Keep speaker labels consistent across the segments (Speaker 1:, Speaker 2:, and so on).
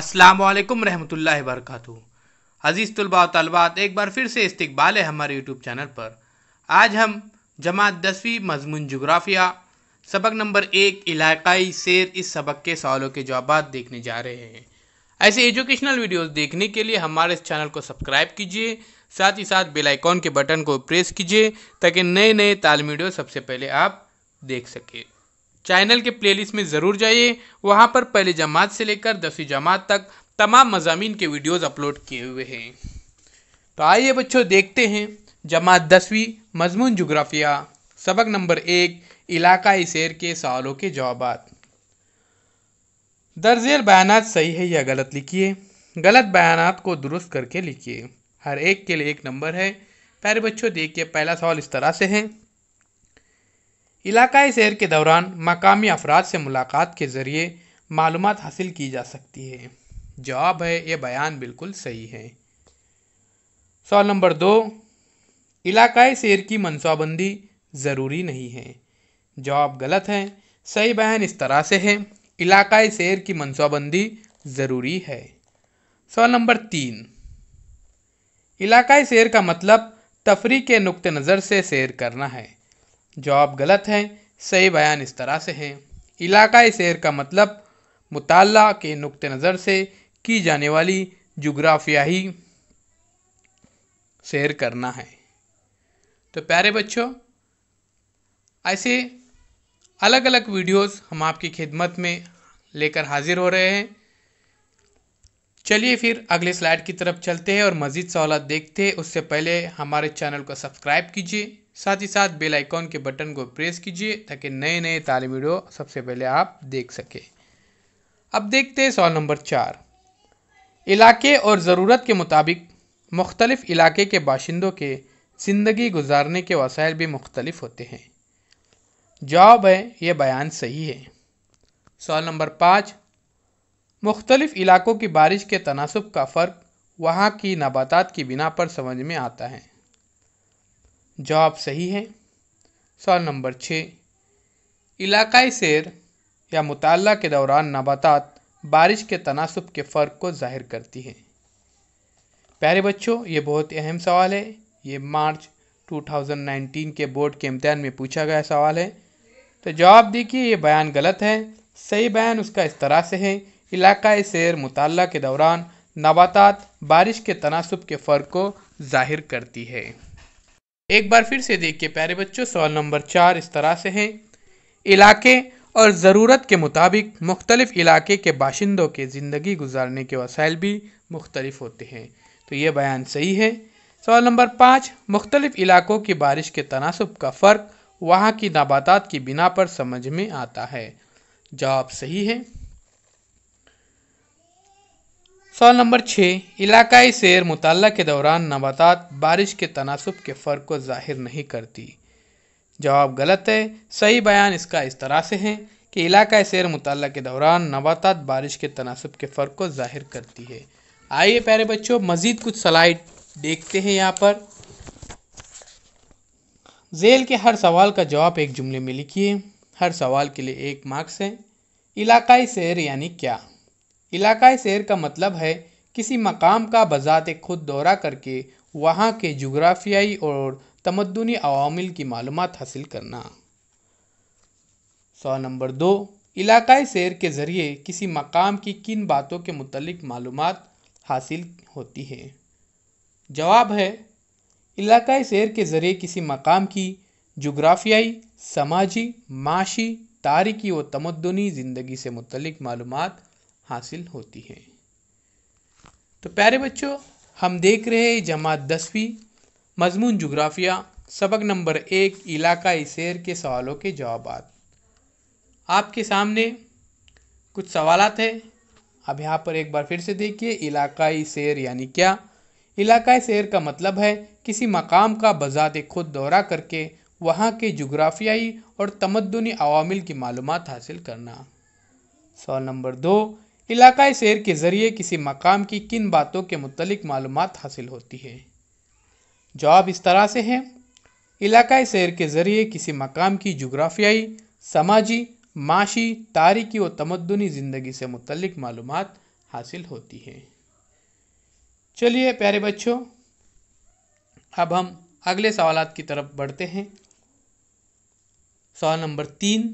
Speaker 1: असलकम रहमतल वरक अज़ीज़ तलबा तलबात एक बार फिर से इस्तबाल है हमारे यूट्यूब चैनल पर आज हम जमात दसवीं मजमून जुग्राफिया सबक नंबर एक इलाकाई शेर इस सबक के सवालों के जवाब देखने जा रहे हैं ऐसे एजुकेशनल वीडियोस देखने के लिए हमारे इस चैनल को सब्सक्राइब कीजिए साथ ही साथ बेल आइकॉन के बटन को प्रेस कीजिए ताकि नए नए तालमी वीडियो सबसे पहले आप देख सकें चैनल के प्लेलिस्ट में ज़रूर जाइए वहाँ पर पहले जमात से लेकर दसवीं जमात तक तमाम मजामी के वीडियोज़ अपलोड किए हुए हैं तो आइए बच्चों देखते हैं जमात दसवीं मजमून जोग्राफिया सबक नंबर एक इलाकाई शेर के सवालों के जवाब दर्जेल बयान सही है या गलत लिखिए गलत बयान को दुरुस्त करके लिखिए हर एक के लिए एक नंबर है प्यारे बच्चों देखिए पहला सवाल इस तरह से है इलाकाई सैर के दौरान मकामी अफराद से मुलाकात के ज़रिए मालूम हासिल की जा सकती है जवाब है ये बयान बिल्कुल सही है सवाल नंबर दो इलाकाई सैर की मनसाबंदी ज़रूरी नहीं है जवाब गलत है सही बयान इस तरह से है इलाकाई सैर की मनसाबंदी ज़रूरी है सवाल नंबर तीन इलाकाई सैर का मतलब तफरी के नुक़ नज़र से सैर करना है जवाब गलत हैं सही बयान इस तरह से हैं इलाका शेर का मतलब मुताल के नुक़ नज़र से की जाने वाली जुग्राफियाई सैर करना है तो प्यारे बच्चों ऐसे अलग अलग वीडियोस हम आपकी खिदमत में लेकर हाजिर हो रहे हैं चलिए फिर अगले स्लाइड की तरफ चलते हैं और मज़ीद सहूलत देखते हैं उससे पहले हमारे चैनल को सब्सक्राइब कीजिए साथ ही साथ बेल आइकॉन के बटन को प्रेस कीजिए ताकि नए नए तालीम वीडियो सबसे पहले आप देख सकें अब देखते हैं सवाल नंबर चार इलाके और ज़रूरत के मुताबिक मुख्तलिफ़ इलाके के बाशिंदों के ज़िंदगी गुजारने के वसायल भी मुख्तलिफ होते हैं जवाब है ये बयान सही है सवाल नंबर पाँच मुख्तलिफ़ इलाकों की बारिश के तनासब का फ़र्क वहाँ की नबातात की बिना पर समझ में आता है जवाब सही है सवाल नंबर छः इलाकाई सैर या मुताल के दौरान नबातात बारिश के तनासब के फ़र्क को जाहिर करती है प्यारे बच्चों ये बहुत अहम सवाल है ये मार्च 2019 के बोर्ड के इम्तहान में पूछा गया सवाल है तो जवाब देखिए ये बयान गलत है सही बयान उसका इस तरह से है इलाक़ सैर मुताल के दौरान नबातात बारिश के तनासब के फ़र्क को ज़ाहिर करती है एक बार फिर से देखिए प्यारे बच्चों सवाल नंबर चार इस तरह से हैं इलाके और ज़रूरत के मुताबिक मुख्तलिफ़ इलाके के बाशिंदों के ज़िंदगी गुजारने के वसाइल भी मुख्तलिफ होते हैं तो ये बयान सही है सवाल नंबर पाँच मुख्तलिफ़ इलाकों की बारिश के तनासब का फ़र्क वहाँ की नबातात की बिना पर समझ में आता है जवाब सही है सवाल नंबर छः इलाकाई सैर मुताल के दौरान नबातात बारिश के तनासब के फ़र्क को ज़ाहिर नहीं करती जवाब गलत है सही बयान इसका इस तरह से है कि इलाका सैर मुताल के दौरान नबातात बारिश के तनासब के फ़र्क को ज़ाहिर करती है आइए प्यारे बच्चों मज़ीद कुछ सलाइड देखते हैं यहाँ पर जेल के हर सवाल का जवाब एक जुमले में लिखिए हर सवाल के लिए एक मार्क्स है इलाकाई सैर यानी क्या इलाकाई सैर का मतलब है किसी मकाम का बज़ात खुद दौरा करके वहाँ के जुग्राफियाई और तमदनी अवामिल की मालूम हासिल करना सौ नंबर दो इलाकाई सैर के ज़रिए किसी मकाम की किन बातों के मतलब मालूम हासिल होती है जवाब है इलाकाई सैर के ज़रिए किसी मकाम की जुग्राफियाई समाजी माशी तारीख़ी व तमदनी ज़िंदगी से मतलब मालूम हासिल होती है तो प्यारे बच्चों हम देख रहे हैं जमात दसवीं मजमून जुग्राफिया सबक नंबर एक इलाकाई शेर के सवालों के जवाब आपके सामने कुछ सवाल है अब यहाँ पर एक बार फिर से देखिए इलाकाई शेर यानी क्या इलाकाई शेर का मतलब है किसी मकाम का बजात खुद दौरा करके वहाँ के जुग्राफियाई और तमदनी अवामिल की मालूम हासिल करना सवाल नंबर दो इलाकाई सैर के ज़रिए किसी मकाम की किन बातों के मतलब मालूम हासिल होती है जवाब इस तरह से है इलाकाई सैर के ज़रिए किसी मकाम की जुग्राफियाई समाजी माशी तारीखी व तमदनी ज़िंदगी से मतलब मालूम हासिल होती है चलिए प्यारे बच्चों अब हम अगले सवाल की तरफ बढ़ते हैं सवाल नंबर तीन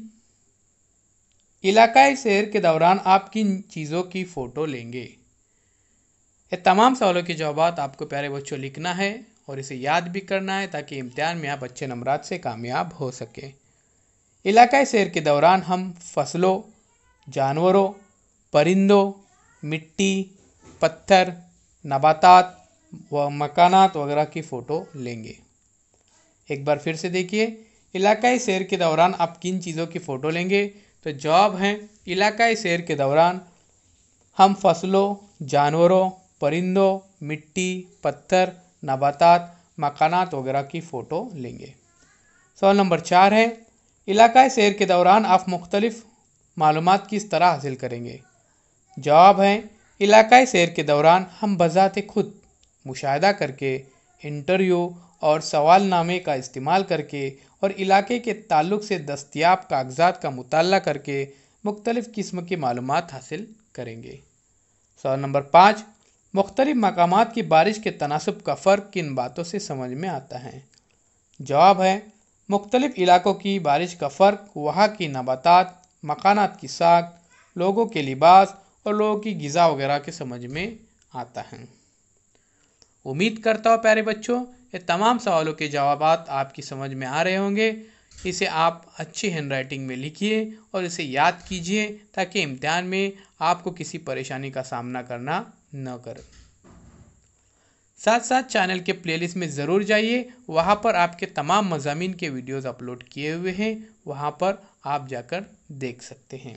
Speaker 1: इलाकाई सैर के दौरान आप किन चीज़ों की फ़ोटो लेंगे ये तमाम सवालों के जवाब आपको प्यारे बच्चों लिखना है और इसे याद भी करना है ताकि इम्तिहान में आप अच्छे नंबरात से कामयाब हो सकें इलाकाई सैर के दौरान हम फसलों जानवरों परिंदों मिट्टी पत्थर नबातात व मकानात वगैरह की फ़ोटो लेंगे एक बार फिर से देखिए इलाकाई सैर के दौरान आप किन चीज़ों की फ़ोटो लेंगे तो जवाब हैं इलाकाई सैर के दौरान हम फसलों जानवरों परिंदों मिट्टी पत्थर नबातात मकानात वगैरह की फ़ोटो लेंगे सवाल नंबर चार है इलाकाई सैर के दौरान आप मुख्तलिफ मालूम किस तरह हासिल करेंगे जवाब हैं इलाकाई सैर के दौरान हम बज़ात खुद मुशाह करके इंटरव्यू और सवालनामे का इस्तेमाल करके और इलाके के ताल्लुक से दस्तियाब कागजात का मुताल करके मुख्तलिफ़ किस्म की मालूम हासिल करेंगे सवाल नंबर पाँच मुख्तलिफ मकाम की बारिश के तनासब का फ़र्क किन बातों से समझ में आता है जवाब है मुख्तलिफ इलाकों की बारिश का फ़र्क वहाँ की नबातात मकाना की साख लोगों के लिबास और लोगों की गज़ा वगैरह के समझ में आता है उम्मीद करता हूँ प्यारे बच्चों ये तमाम सवालों के जवाब आपकी समझ में आ रहे होंगे इसे आप अच्छी हैंड राइटिंग में लिखिए और इसे याद कीजिए ताकि इम्तिहान में आपको किसी परेशानी का सामना करना न करे साथ साथ चैनल के प्लेलिस्ट में ज़रूर जाइए वहाँ पर आपके तमाम मजामी के वीडियोस अपलोड किए हुए हैं वहाँ पर आप जाकर देख सकते हैं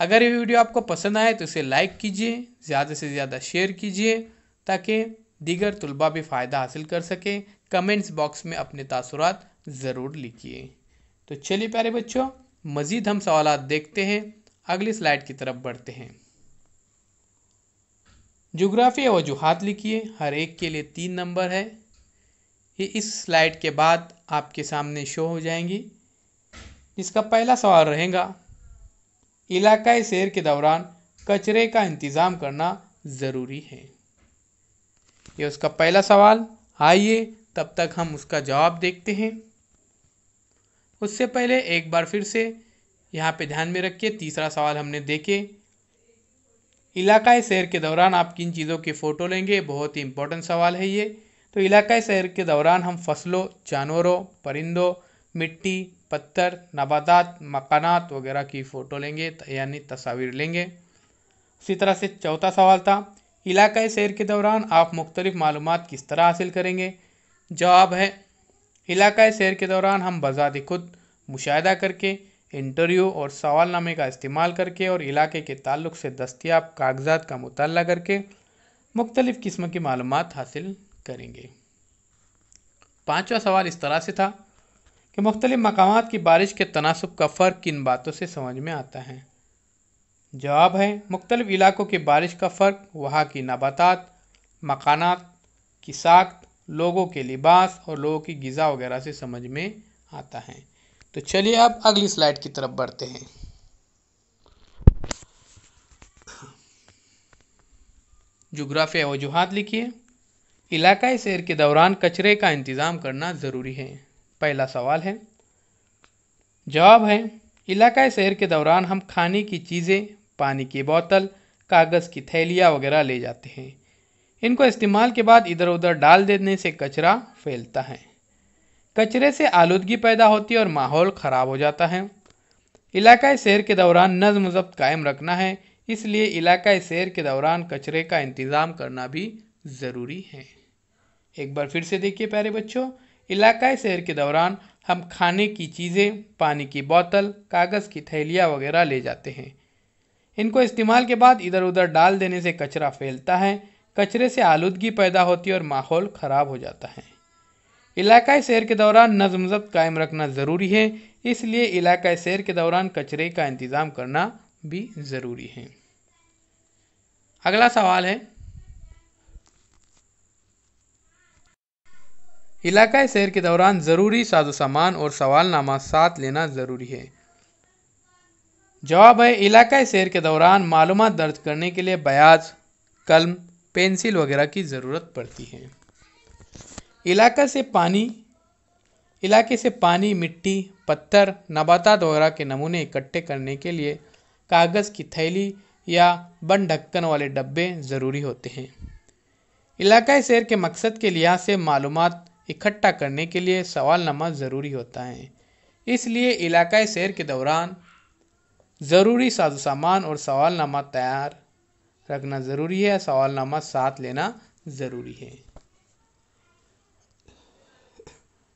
Speaker 1: अगर ये वीडियो आपको पसंद आए तो इसे लाइक कीजिए ज़्यादा से ज़्यादा शेयर कीजिए ताकि दीगर तलबा भी फ़ायदा हासिल कर सकें कमेंट्स बॉक्स में अपने तसरत ज़रूर लिखिए तो चलिए प्यारे बच्चों मज़ीद हम सवाल देखते हैं अगली स्लाइड की तरफ बढ़ते हैं जोग्राफी वजूहत लिखिए हर एक के लिए तीन नंबर है ये इस स्लाइड के बाद आपके सामने शो हो जाएंगी इसका पहला सवाल रहेगा इलाकाई सैर के दौरान कचरे का इंतज़ाम करना ज़रूरी है ये उसका पहला सवाल आइए तब तक हम उसका जवाब देखते हैं उससे पहले एक बार फिर से यहाँ पे ध्यान में रखिए तीसरा सवाल हमने देखे इलाकाई शहर के दौरान आप किन चीज़ों की फ़ोटो लेंगे बहुत ही इम्पोर्टेंट सवाल है ये तो इलाकाई सैर के दौरान हम फसलों जानवरों परिंदों मिट्टी पत्थर नबादात मकानात वगैरह की फ़ोटो लेंगे यानी तस्वीर लेंगे इसी तरह से चौथा सवाल था इलाक़ाई सैर के दौरान आप मुख्तलिफ मालूम किस तरह हासिल करेंगे जवाब है इलाकाई सैर के दौरान हम बज़ात खुद मुशाह करके इंटरव्यू और सवालनामे का इस्तेमाल करके और इलाके के ताल्लुक से दस्तियाब कागजात का मुताल करके मुख्तलिफ़ किस्म की मालूम हासिल करेंगे पाँचवा सवाल इस तरह से था कि मुख्तलिफ़ मकाम की बारिश के तनासब का फ़र्क किन बातों से समझ में आता है जवाब है मुख्तलिफ़ इलाक़ों की बारिश का फ़र्क वहाँ की नबातात मकानात की साख्त लोगों के लिबास और लोगों की गज़ा वगैरह से समझ में आता है तो चलिए आप अगली स्लाइड की तरफ बढ़ते हैं जोग्राफिया वजूहत लिखिए इलाकाई शहर के दौरान कचरे का इंतज़ाम करना ज़रूरी है पहला सवाल है जवाब है इलाकाई शहर के दौरान हम खाने की चीज़ें पानी की बोतल कागज़ की थैलियाँ वगैरह ले जाते हैं इनको इस्तेमाल के बाद इधर उधर डाल देने से कचरा फैलता है कचरे से आलूदगी पैदा होती है और माहौल ख़राब हो जाता है इलाकाई शहर के दौरान नज़म जब्त कायम रखना है इसलिए इलाकाई सैर के दौरान कचरे का इंतज़ाम करना भी ज़रूरी है एक बार फिर से देखिए प्यारे बच्चों इलाकाई सैर के दौरान हम खाने की चीज़ें पानी की बोतल कागज़ की थैलियाँ वगैरह ले जाते हैं इनको इस्तेमाल के बाद इधर उधर डाल देने से कचरा फैलता है कचरे से आलूदगी पैदा होती है और माहौल ख़राब हो जाता है इलाकाई सैर के दौरान नज़म जब्त कायम रखना ज़रूरी है इसलिए इलाकाई सैर के दौरान कचरे का इंतज़ाम करना भी ज़रूरी है अगला सवाल है इलाकाई सैर के दौरान ज़रूरी साजो सामान और सवालनामा साथ लेना ज़रूरी है जवाब है इलाकाई सैर के दौरान मालूम दर्ज करने के लिए बयाज कलम पेंसिल वगैरह की ज़रूरत पड़ती है इलाका से पानी इलाके से पानी मिट्टी पत्थर नबातात वगैरह के नमूने इकट्ठे करने के लिए कागज़ की थैली या बन ढक्कन वाले डब्बे ज़रूरी होते हैं इलाकाई सैर के मकसद के लिहाज से मालूम इकट्ठा करने के लिए सवालनामा ज़रूरी होता है इसलिए इलाकाई सैर के दौरान ज़रूरी साजो सामान और सवालनामा तैयार रखना ज़रूरी है सवालनामा साथ लेना ज़रूरी है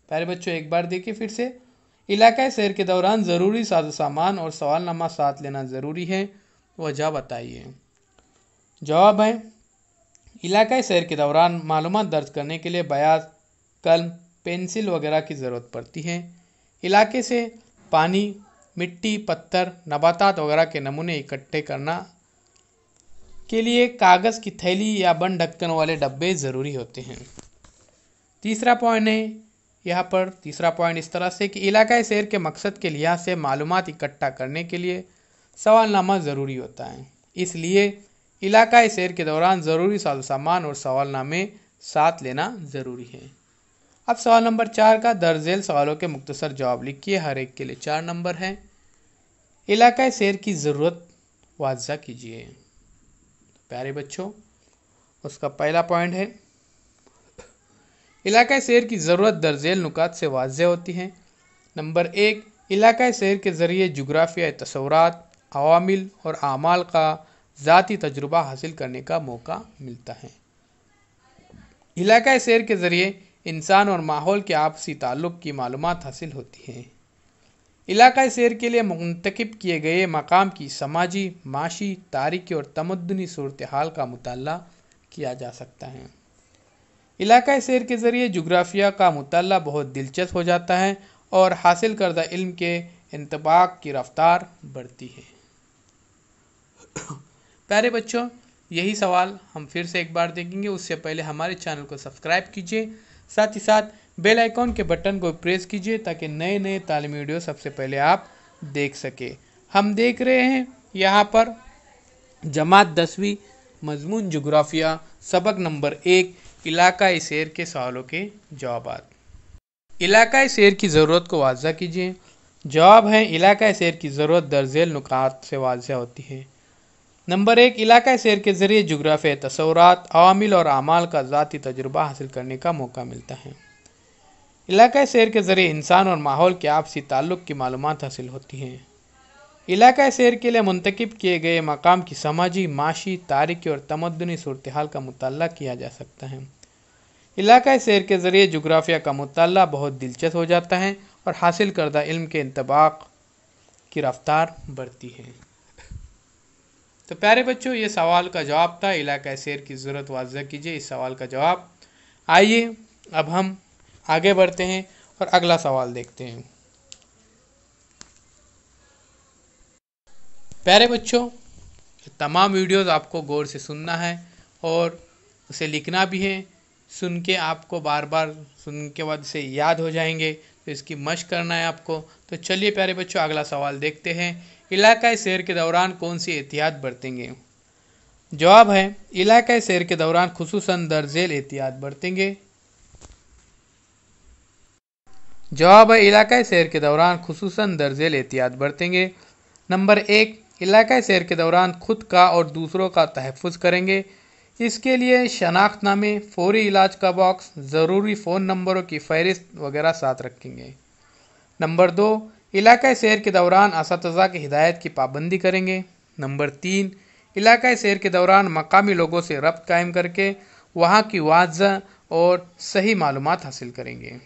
Speaker 1: प्यारे बच्चों एक बार देखिए फिर से इलाका सैर के दौरान ज़रूरी साजो सामान और सवालनामा साथ लेना ज़रूरी है वजह बताइए जवाब है इलाकाई सैर के दौरान मालूम दर्ज करने के लिए बयाज कलम पेंसिल वगैरह की ज़रूरत पड़ती है इलाके से पानी मिट्टी पत्थर नबातात वगैरह के नमूने इकट्ठे करना के लिए कागज़ की थैली या बंद ढक्कन वाले डब्बे ज़रूरी होते हैं तीसरा पॉइंट है यहाँ पर तीसरा पॉइंट इस तरह से कि इलाकाई शहर के मकसद के लिहाज से मालूम इकट्ठा करने के लिए सवालनामा ज़रूरी होता है इसलिए इलाकाई सैर के दौरान ज़रूरी साजो सामान और सवालनामे साथ लेना ज़रूरी है अब सवाल नंबर चार का दर्जेल सवालों के मुख्तर जवाब लिखिए हर एक के लिए चार नंबर हैं इलाका शेर की ज़रूरत वाजा कीजिए प्यारे बच्चों उसका पहला पॉइंट है इलाका शेर की ज़रूरत दर्जेल नुकात से वाज होती हैं नंबर एक इलाका शेर के ज़रिए जुग्राफिया तस्वरत अवामिल और आमाल का ज़ाती तजुर्बा हासिल करने का मौका मिलता है इलाका शेर के ज़रिए इंसान और माहौल के आपसी ताल्लुक़ की मालूम हासिल होती हैं इलाका शेर के लिए मंतखब किए गए मकाम की समाजी माशी तारीखी और तमदनी सूरत हाल का मुताल किया जा सकता है इलाका शेर के ज़रिए जुग्राफिया का मुताल बहुत दिलचस्प हो जाता है और हासिल करदा इल्म के इंतबाक की रफ्तार बढ़ती है प्यारे बच्चों यही सवाल हम फिर से एक बार देखेंगे उससे पहले हमारे चैनल को सब्सक्राइब कीजिए साथ ही साथ बेल आइकॉन के बटन को प्रेस कीजिए ताकि नए नए तालीमी वीडियो सबसे पहले आप देख सके हम देख रहे हैं यहाँ पर जमात दसवीं मजमून जोग्राफिया सबक नंबर एक इलाका शेर के सवालों के जवाब इलाका शेर की ज़रूरत को वाजा कीजिए जवाब है इलाका शेर की ज़रूरत दर्जेल नुकात से वाजा होती है नंबर एक इलाका सैर के ज़रिए जगराफ़ तस्वरत अवामिल और अमाल का ज़ाती तजुर्बा हासिल करने का मौका मिलता है इलाका शेर के ज़रिए इंसान और माहौल के आपसी ताल्लुक़ की मालूम हासिल होती हैं इलाका सैर के लिए मंतखब किए गए मकाम की समाजी माशी तारीखी और तमदनी सूरत हाल का मुताल किया जा सकता है इलाका सैर के ज़रिए जगराफिया का मुताल बहुत दिलचस्प हो जाता है और हासिल करदा इल्म के इंतबाक की रफ्तार बढ़ती है तो प्यारे बच्चों ये सवाल का जवाब था इलाका शेर की ज़रूरत वाजह कीजिए इस सवाल का जवाब आइए अब हम आगे बढ़ते हैं और अगला सवाल देखते हैं प्यारे बच्चों तमाम वीडियोस आपको गौर से सुनना है और उसे लिखना भी है सुन के आपको बार बार सुन के बाद से याद हो जाएंगे तो इसकी मश करना है आपको तो चलिए प्यारे बच्चों अगला सवाल देखते हैं इलाक़ाई सैर के दौरान कौन सी एहतियात बरतेंगे जवाब है इलाक सैर के दौरान खसूस दर्जेल एहतियात बरतेंगे जवाब है इलाक सैर के दौरान खसूस दर्जेल एहतियात बरतेंगे नंबर एक इलाक सैर के दौरान खुद का और दूसरों का तहफ़ करेंगे इसके लिए शनाख्तनामे फौरी इलाज का बॉक्स ज़रूरी फ़ोन नंबरों की फहरिस्त वगैरह साथ रखेंगे नंबर दो इलाका सैर के दौरान इस की हिदायत की पाबंदी करेंगे नंबर तीन इलाका सैर के दौरान मकामी लोगों से रब्त कायम करके वहाँ की वाजा और सही मालूम हासिल करेंगे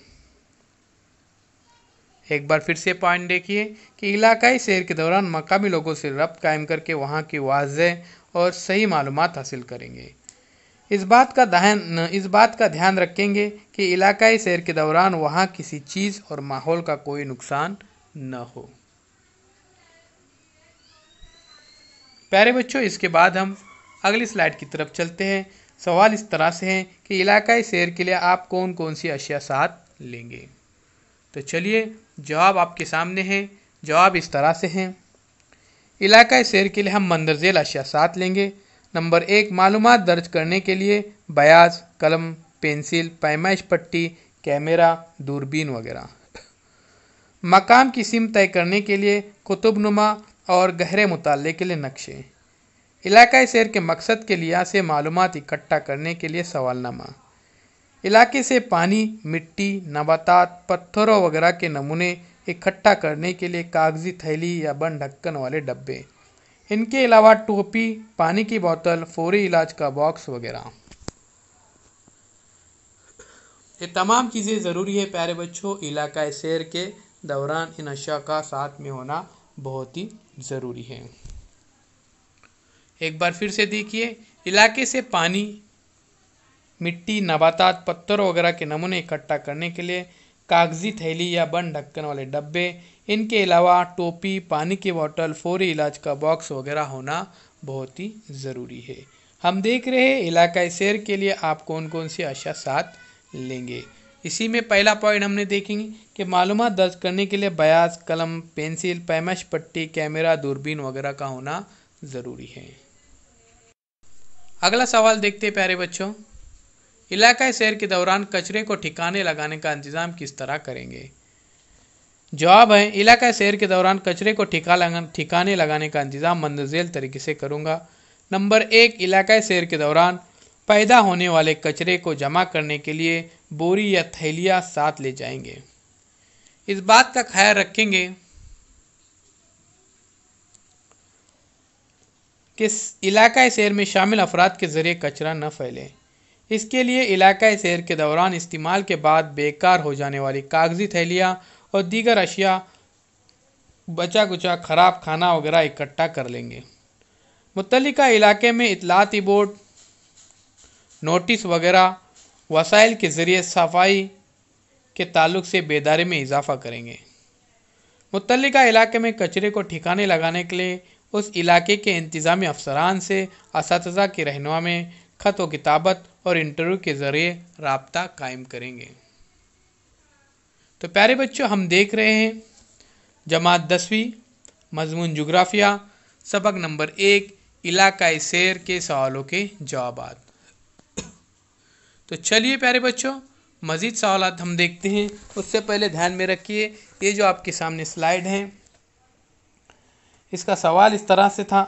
Speaker 1: एक बार फिर से पॉइंट देखिए कि इलाकाई सैर के दौरान मकामी लोगों से रब्त कायम करके वहाँ की वाजह और सही मालूम हासिल करेंगे इस बात का ध्यान इस बात का ध्यान रखेंगे कि इलाकाई सैर के दौरान वहाँ किसी चीज़ और माहौल का कोई नुकसान ना हो प्यारे बच्चों इसके बाद हम अगली स्लाइड की तरफ चलते हैं सवाल इस तरह से हैं कि इलाकाई सैर के लिए आप कौन कौन सी अशिया साथ लेंगे तो चलिए जवाब आपके सामने है जवाब इस तरह से हैं इलाकाई सैर के लिए हम मंदरजेल अशिया साथ लेंगे नंबर एक मालूम दर्ज करने के लिए बयाज कलम पेंसिल पैमाइश पट्टी कैमरा दूरबीन वगैरह मकाम की सिम तय करने के लिए कुतुबनुमा और गहरे मुताले के लिए नक्शे इलाकाई सैर के मकसद के लिहाज से मालूम इकट्ठा करने के लिए सवालनामा इलाके से पानी मिट्टी नबातात पत्थरों वगैरह के नमूने इकट्ठा करने के लिए कागजी थैली या बन ढक्कन वाले डब्बे इनके अलावा टोपी पानी की बोतल फौरी इलाज का बॉक्स वगैरह ये तमाम चीज़ें ज़रूरी है प्यारे बच्चों इलाका सैर के दौरान इन अशिया का साथ में होना बहुत ही ज़रूरी है एक बार फिर से देखिए इलाके से पानी मिट्टी नबातात पत्थर वगैरह के नमूने इकट्ठा करने के लिए कागजी थैली या बंद ढक्कन वाले डब्बे इनके अलावा टोपी पानी की बॉटल फौरी इलाज का बॉक्स वगैरह होना बहुत ही ज़रूरी है हम देख रहे हैं इलाका सैर के लिए आप कौन कौन सी अशा साथ लेंगे इसी में पहला पॉइंट हमने देखेंगे कि मालूम दर्ज करने के लिए बयास कलम पेंसिल पैमश पट्टी कैमरा दूरबीन वगैरह का होना ज़रूरी है अगला सवाल देखते प्यारे बच्चों इलाका सैर के दौरान कचरे को ठिकाने लगाने का इंतज़ाम किस तरह करेंगे जवाब है इलाका शहर के दौरान कचरे को ठिका लगा ठिकाने लगाने का इंतज़ाम मंदजेल तरीके से करूँगा नंबर एक इलाका सैर के दौरान पैदा होने वाले कचरे को जमा करने के लिए बोरी या थैलियाँ साथ ले जाएंगे इस बात का ख्याल रखेंगे कि इलाका शहर में शामिल अफराद के ज़रिए कचरा न फैले इसके लिए इलाका शहर के दौरान इस्तेमाल के बाद बेकार हो जाने वाली कागज़ी थैलियाँ और दीगर अशिया बचा कुचा ख़राब खाना वगैरह इकट्ठा कर लेंगे मुतलक़ा इलाके में इतलाती बोर्ड नोटिस वगैरह वसाइल के ज़रिए सफाई के ताल्लुक से बेदारी में इजाफा करेंगे मुतल इलाके में कचरे को ठिकाने लगाने के लिए उस इलाके के इंतज़ामी अफसरान से इस के रहनुमा में ख़त व किताबत और इंटरव्यू के ज़रिए रबता कायम करेंगे तो प्यारे बच्चों हम देख रहे हैं जमात दसवीं मजमून जुग्राफ़िया सबक नंबर एक इलाका सैर के सवालों के जवाब तो चलिए प्यारे बच्चों मज़ीद सवाल हम देखते हैं उससे पहले ध्यान में रखिए ये जो आपके सामने स्लाइड हैं इसका सवाल इस तरह से था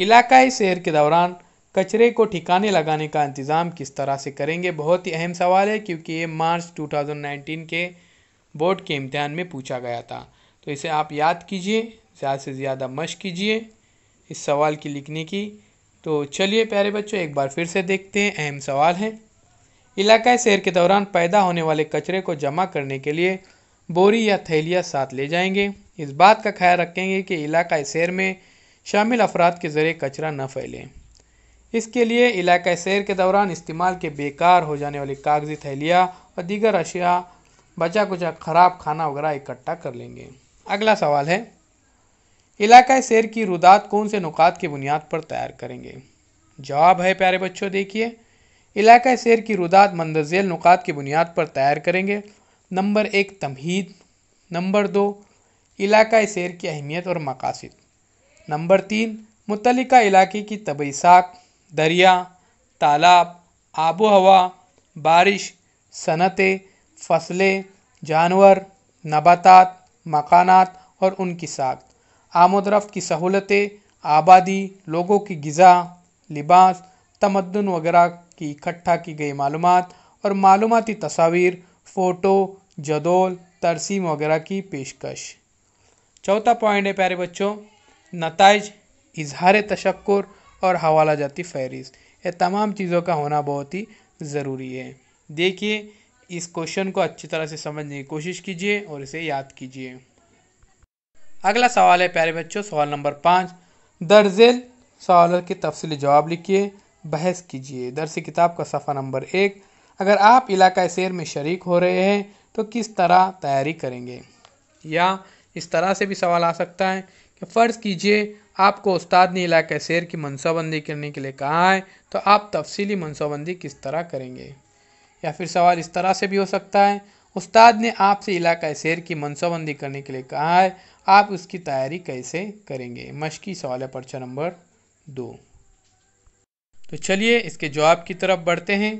Speaker 1: इलाकाई शहर के दौरान कचरे को ठिकाने लगाने का इंतज़ाम किस तरह से करेंगे बहुत ही अहम सवाल है क्योंकि ये मार्च 2019 के बोर्ड के इम्तहान में पूछा गया था तो इसे आप याद कीजिए ज़्यादा से ज़्यादा मश कीजिए इस सवाल की लिखने की तो चलिए प्यारे बच्चों एक बार फिर से देखते हैं अहम सवाल है इलाकाई सैर के दौरान पैदा होने वाले कचरे को जमा करने के लिए बोरी या थैलियाँ साथ ले जाएंगे इस बात का ख्याल रखेंगे कि इलाकाई सैर में शामिल अफराद के ज़रिए कचरा न फैले इसके लिए इलाका सैर के दौरान इस्तेमाल के बेकार हो जाने वाली कागजी थैलियाँ और दीगर अशिया बचा कुचा ख़राब खाना वगैरह इकट्ठा कर लेंगे अगला सवाल है इलाका शेर की रुदात कौन से नुकात की बुनियाद पर तैयार करेंगे जवाब है प्यारे बच्चों देखिए इलाका शेर की रुदात मंदजेल नुकात की बुनियाद पर तैयार करेंगे नंबर एक तमहीद नंबर दो इलाका शेर की अहमियत और मकासद नंबर तीन मुतल इलाके की तबी साख दरिया तालाब आबो हवा बारिश सनतें फसलें जानवर नबाता मकानात और उनकी साख आमोदरफ़्त की सहूलतें आबादी लोगों की गज़ा लिबास तमदन वगैरह की इकट्ठा की गई मालूम और मालूमती तस्वीर फ़ोटो जदोल तरसीम वगैरह की पेशकश चौथा पॉइंट है प्यारे बच्चों नतज इजहार तशक्र और हवाला जाती फहरिस्त ये तमाम चीज़ों का होना बहुत ही ज़रूरी है देखिए इस क्वेश्चन को अच्छी तरह से समझने की कोशिश कीजिए और इसे याद कीजिए अगला सवाल है प्यारे बच्चों सवाल नंबर पाँच दर्जेल सवाल के तफसली जवाब लिखिए बहस कीजिए दर्स किताब का सफ़ा नंबर एक अगर आप इलाका शेर में शरीक हो रहे हैं तो किस तरह तैयारी करेंगे या इस तरह से भी सवाल आ सकता है कि फ़र्ज़ कीजिए आपको उस्ताद ने इलाका शेर की मनसाबंदी करने के लिए कहा है तो आप तफसली मनसाबंदी किस तरह करेंगे या फिर सवाल इस तरह से भी हो सकता है उस्ताद ने आपसे इलाका शेर की मनसाबंदी करने के लिए कहा है आप उसकी तैयारी कैसे करेंगे मशकी सवाल है पर्चा नंबर दो तो चलिए इसके जवाब की तरफ बढ़ते हैं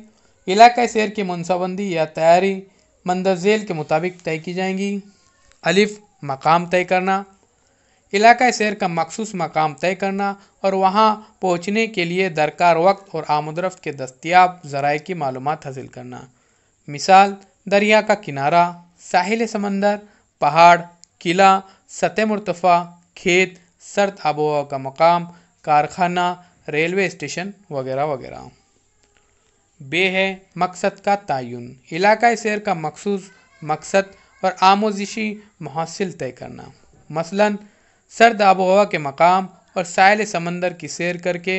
Speaker 1: इलाका शेर की मनसाबंदी या तैयारी मंदरजेल के मुताबिक तय की जाएंगी अलिफ मकाम तय करना इलाका शहर का मखसूस मकाम तय करना और वहाँ पहुँचने के लिए दरकार वक्त और आमदरफ़ के दस्तियाब ज़राए की मालूम हासिल करना मिसाल दरिया का किनारा साहिल समंदर पहाड़ किला सतह मुतफ़ा खेत सर्द आबोहवा का मकाम कारखाना रेलवे स्टेशन वगैरह वगैरह बे है मकसद का तयन इलाका सैर का मखसूस मकसद और आमोजिशी महसिल तय करना मसला सर्द आबो हवा के मकाम और साहल समंदर की सैर करके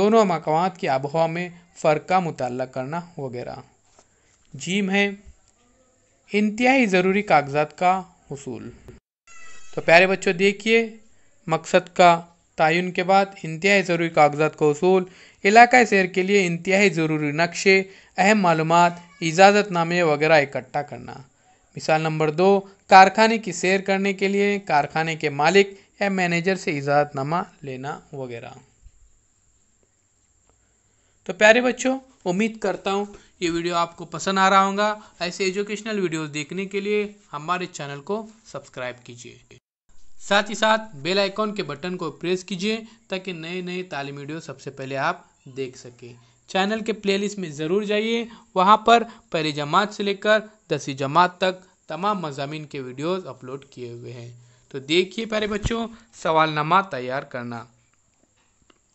Speaker 1: दोनों मकाम की आबोहवा हवा में फ़र्क का मुताल करना वगैरह जीम है इंतहाई ज़रूरी कागजात का हसूल तो प्यारे बच्चों देखिए मकसद का तयन के बाद इंतहाई ज़रूरी कागजात का हसूल इलाका शहर के लिए इंतहाई ज़रूरी नक्शे अहम मालूम इजाजत नामे वगैरह इकट्ठा करना मिसाल नंबर दो कारखाने की सैर करने के लिए कारखाने के मालिक या मैनेजर से इजाज़तनामा लेना वगैरह तो प्यारे बच्चों उम्मीद करता हूँ ये वीडियो आपको पसंद आ रहा होगा ऐसे एजुकेशनल वीडियोस देखने के लिए हमारे चैनल को सब्सक्राइब कीजिए साथ ही साथ बेल आइकॉन के बटन को प्रेस कीजिए ताकि नए नए तालीम वीडियो सबसे पहले आप देख सकें चैनल के प्लेलिस्ट में ज़रूर जाइए वहाँ पर पहली जमात से लेकर दसवीं जमात तक तमाम मजामी के वीडियोज़ अपलोड किए हुए हैं तो देखिए प्यारे बच्चों सवालनामा तैयार करना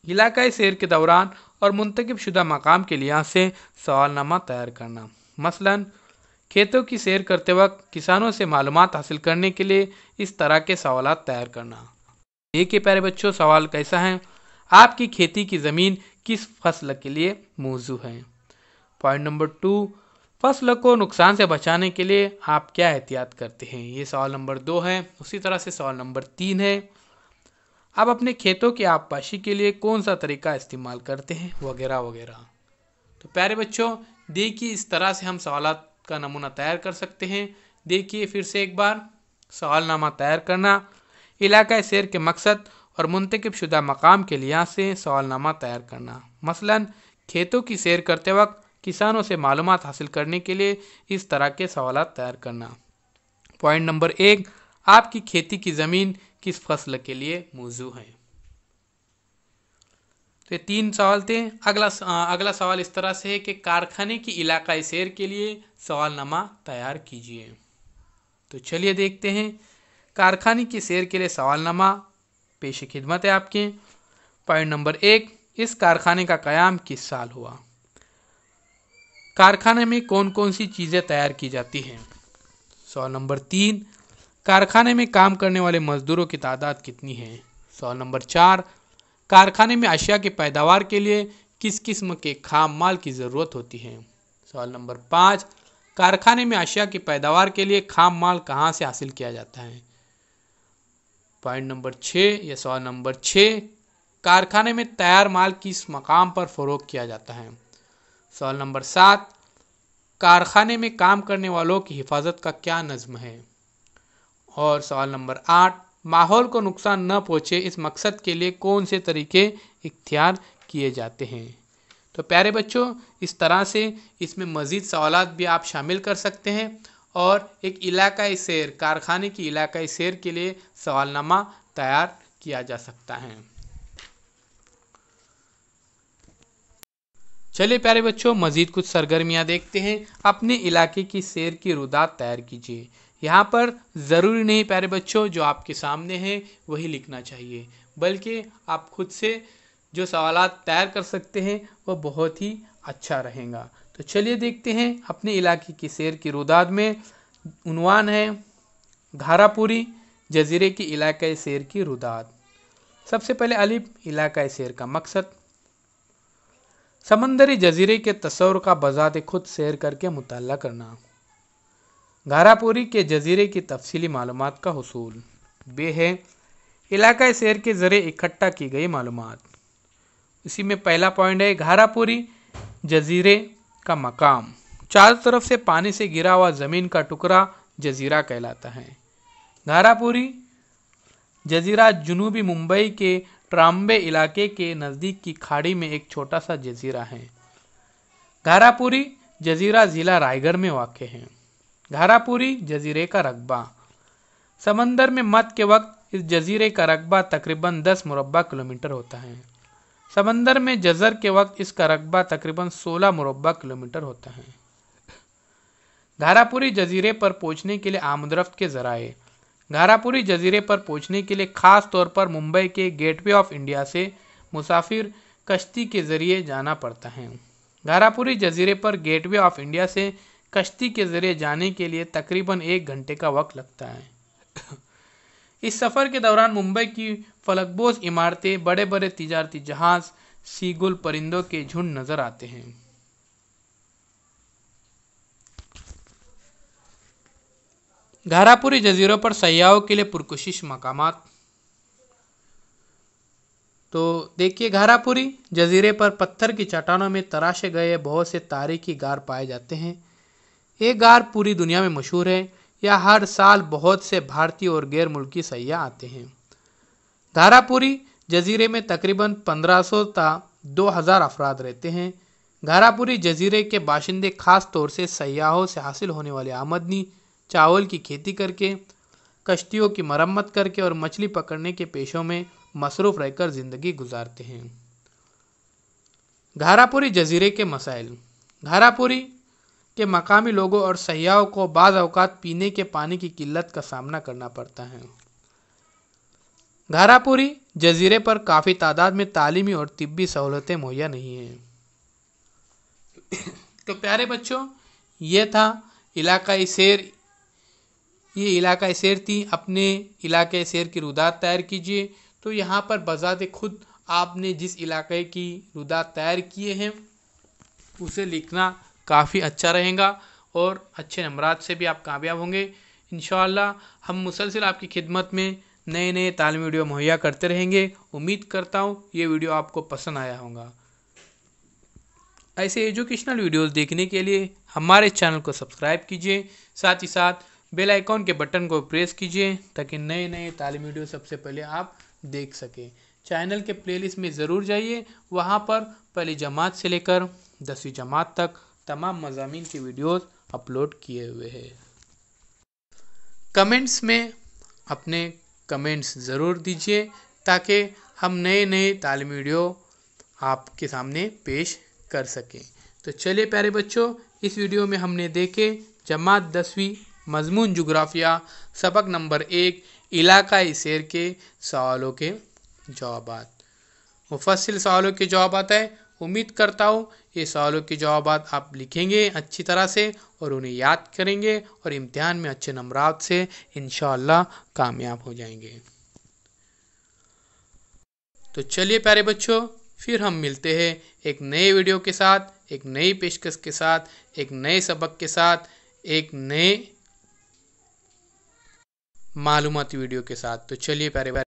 Speaker 1: इलाकाई सैर के दौरान और मुंतखब शुदा मकाम के लिहाज से सवालनामा तैयार करना मसलन खेतों की सैर करते वक्त किसानों से मालूम हासिल करने के लिए इस तरह के सवाल तैयार करना ही प्यारे बच्चों सवाल कैसा है आपकी खेती की ज़मीन किस फसल के लिए मौजू है पॉइंट नंबर टू फसल को नुकसान से बचाने के लिए आप क्या एहतियात करते हैं ये सवाल नंबर दो है उसी तरह से सवाल नंबर तीन है आप अपने खेतों की आबपाशी के लिए कौन सा तरीका इस्तेमाल करते हैं वगैरह वगैरह तो प्यारे बच्चों देखिए इस तरह से हम सवाल का नमूना तैयार कर सकते हैं देखिए फिर से एक बार सवालनामा तैयार करना इलाका सैर के मकसद और मुंतकब शुदा मकाम के लिहाज से सवालनामा तैयार करना मसलन खेतों की सैर करते वक्त किसानों से मालूम हासिल करने के लिए इस तरह के सवाल तैयार करना पॉइंट नंबर एक आपकी खेती की ज़मीन किस फसल के लिए मौजू हैं तो ये तीन सवाल थे अगला अगला सवाल इस तरह से है कि कारखाने की इलाकाई शेर के लिए सवालनामा तैयार कीजिए तो चलिए देखते हैं कारखाने की शेर के लिए सवालनामा पेश खिदमत है आपके पॉइंट नंबर एक इस कारखाने का क्याम किस साल हुआ कारखाने में कौन कौन सी चीज़ें तैयार की जाती हैं सवाल नंबर तीन कारखाने में काम करने वाले मजदूरों की तादाद कितनी है सवाल नंबर चार कारखाने में अशिया की पैदावार के लिए किस किस्म के खाम माल की ज़रूरत होती है सवाल नंबर पाँच कारखाने में अशिया की पैदावार के लिए खाम माल कहाँ से हासिल किया जाता है पॉइंट नंबर छः या सवाल नंबर छः कारखाने में तैयार माल किस मकाम पर फ़रोग किया जाता है सवाल नंबर सात कारखाने में काम करने वालों की हिफाजत का क्या नज्म है और सवाल नंबर आठ माहौल को नुकसान न पहुंचे इस मकसद के लिए कौन से तरीके इख्तियार किए जाते हैं तो प्यारे बच्चों इस तरह से इसमें मज़ीद सवाल भी आप शामिल कर सकते हैं और एक इलाकाई सैर कारखाने की इलाकाई सैर के लिए सवालनामा तैयार किया जा सकता है चलिए प्यारे बच्चों मज़ीद कुछ सरगर्मियाँ देखते हैं अपने इलाके की शेर की रुदात तैयार कीजिए यहाँ पर ज़रूरी नहीं प्यारे बच्चों जो आपके सामने हैं वही लिखना चाहिए बल्कि आप खुद से जो सवाल तैयार कर सकते हैं वह बहुत ही अच्छा रहेगा तो चलिए देखते हैं अपने इलाके की शेर की रुदात में उनवान है घारापुरी जजीरे की इलाके शेर की रुदात सबसे पहले अलिप इलाका शेर का मकसद समंदरी जजीरे के तस्वर का बजात खुद सैर करके मुताल करना घारापुरी के जजीरे की तफसली मालूम का हसूल बे है इलाका सैर के ज़रिए इकट्ठा की गई मालूम इसी में पहला पॉइंट है घारापुरी जजीरे का मकाम चारों तरफ से पानी से गिरा हुआ ज़मीन का टुकड़ा जजीरा कहलाता है घारापुरी जजीरा जुनूबी मुंबई के ट्राम्बे इलाके के नज़दीक की खाड़ी में एक छोटा सा जजीरा है घारापुरी जजीरा ज़िला रायगढ़ में वाक़ है घारापुरी जजीरे का रकबा समंदर में मत के वक्त इस जजीरे का रकबा तकरीबन 10 मुरबा किलोमीटर होता है समंदर में जजर के वक्त इसका रकबा तकरीबन 16 मुरबा किलोमीटर होता है धारापुरी जजीरे पर पहुंचने के लिए आमदरफ्त के ज़राए घारापुरी जजीरे पर पहुंचने के लिए खास तौर पर मुंबई के गेटवे ऑफ इंडिया से मुसाफिर कश्ती के ज़रिए जाना पड़ता है घारापुरी जजीरे पर गेटवे ऑफ इंडिया से कश्ती के ज़रिए जाने के लिए तकरीबन एक घंटे का वक्त लगता है इस सफ़र के दौरान मुंबई की फलकबोज इमारतें बड़े बड़े तिजारती जहाज़ सीगुल परिंदों के झुंड नज़र आते हैं घारापुरी जजीरों पर सयाहों के लिए पुरकशिश मकाम तो देखिए घारापुरी जजीरे पर पत्थर की चट्टानों में तराशे गए बहुत से तारीखी गार पाए जाते हैं ये गार पूरी दुनिया में मशहूर है या हर साल बहुत से भारतीय और गैर मुल्की सयाह आते हैं घारापुरी जजीरे में तकरीबन 1500 ता 2000 अफराद रहते हैं घारापुरी जजीरे के बाशिंदे खास तौर से सयाहों से हासिल होने वाली आमदनी चावल की खेती करके कश्तियों की मरम्मत करके और मछली पकड़ने के पेशों में मसरूफ़ रहकर ज़िंदगी गुजारते हैं घारापुरी जजीरे के मसाइल घारापुरी के मकामी लोगों और सयाहों को बाद अवकात पीने के पानी की किल्लत का सामना करना पड़ता है घारापुरी जजीरे पर काफ़ी तादाद में तालीमी और तिब्बी सहूलतें मुहैया नहीं हैं तो प्यारे बच्चों ये था इलाकाई शेर ये इलाका शेर थी अपने इलाके शेर की रुदात तैयार कीजिए तो यहाँ पर बजात खुद आपने जिस इलाके की रुदात तैयार किए हैं उसे लिखना काफ़ी अच्छा रहेगा और अच्छे नंबरात से भी आप कामयाब होंगे इन हम मुसलसल आपकी खिदमत में नए नए तालीमी वीडियो मुहैया करते रहेंगे उम्मीद करता हूँ ये वीडियो आपको पसंद आया होगा ऐसे एजुकेशनल वीडियोस देखने के लिए हमारे चैनल को सब्सक्राइब कीजिए साथ ही साथ बेल आइकॉन के बटन को प्रेस कीजिए ताकि नए नए तालीम वीडियो सबसे पहले आप देख सकें चैनल के प्लेलिस्ट में ज़रूर जाइए वहाँ पर पहली जमात से लेकर दसवीं जमात तक तमाम मजामी के वीडियोस अपलोड किए हुए हैं कमेंट्स में अपने कमेंट्स ज़रूर दीजिए ताकि हम नए नए तालीम वीडियो आपके सामने पेश कर सकें तो चलिए प्यारे बच्चों इस वीडियो में हमने देखे जमात दसवीं मजमून जुग्राफिया सबक नंबर एक इलाकाई शेर के सवालों के जवाब मुफसल सवालों के जवाब है उम्मीद करता हूँ ये सवालों के जवाब आप लिखेंगे अच्छी तरह से और उन्हें याद करेंगे और इम्तिहान में अच्छे नंबरात से इन कामयाब हो जाएंगे तो चलिए प्यारे बच्चों फिर हम मिलते हैं एक नए वीडियो के साथ एक नई पेशकश के साथ एक नए सबक के साथ एक नए मालूमती वीडियो के साथ तो चलिए प्यारे